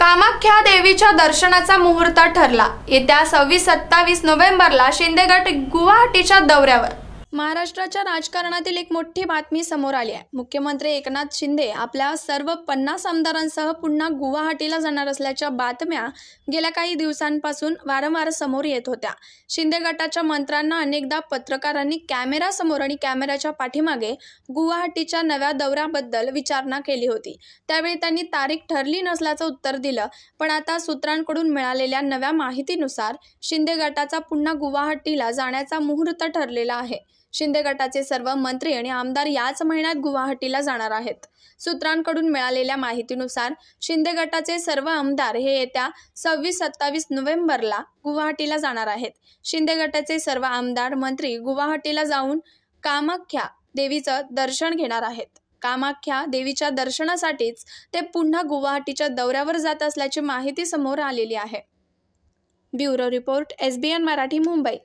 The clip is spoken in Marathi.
कामाख्या देवीच्या दर्शनाचा मुहूर्त ठरला येत्या सव्वीस सत्तावीस नोव्हेंबरला शिंदेगड गुवाहाटीच्या दौऱ्यावर महाराष्ट्राच्या राजकारणातील एक मोठी बातमी समोर आली आहे मुख्यमंत्री एकनाथ शिंदे आपल्या सर्व पन्नास आमदारांसह पुन्हा गुवाहाटीला जाणार असल्याच्या बातम्या गेल्या काही दिवसांपासून वारंवार समोर येत होत्या शिंदे गटाच्या मंत्र्यांना अनेकदा पत्रकारांनी कॅमेरासमोर आणि कॅमेऱ्याच्या पाठीमागे गुवाहाटीच्या नव्या दौऱ्याबद्दल विचारणा केली होती त्यावेळी त्यांनी तारीख ठरली नसल्याचं उत्तर दिलं पण आता सूत्रांकडून मिळालेल्या नव्या माहितीनुसार शिंदे गटाचा पुन्हा गुवाहाटीला जाण्याचा मुहूर्त ठरलेला आहे शिंदे गटाचे सर्व मंत्री आणि आमदार याच महिन्यात गुवाहाटीला जाणार आहेत सूत्रांकडून मिळालेल्या माहितीनुसार शिंदे गटाचे सर्व आमदार हे येत्या सव्वीस सत्तावीस नोव्हेंबरला गुवाहाटीला जाणार आहेत शिंदे गटाचे सर्व आमदार मंत्री गुवाहाटीला जाऊन कामाख्या देवीचं दर्शन घेणार आहेत कामाख्या देवीच्या दर्शनासाठीच ते पुन्हा गुवाहाटीच्या दौऱ्यावर जात असल्याची माहिती समोर आलेली आहे bureau report SBN Marathi Mumbai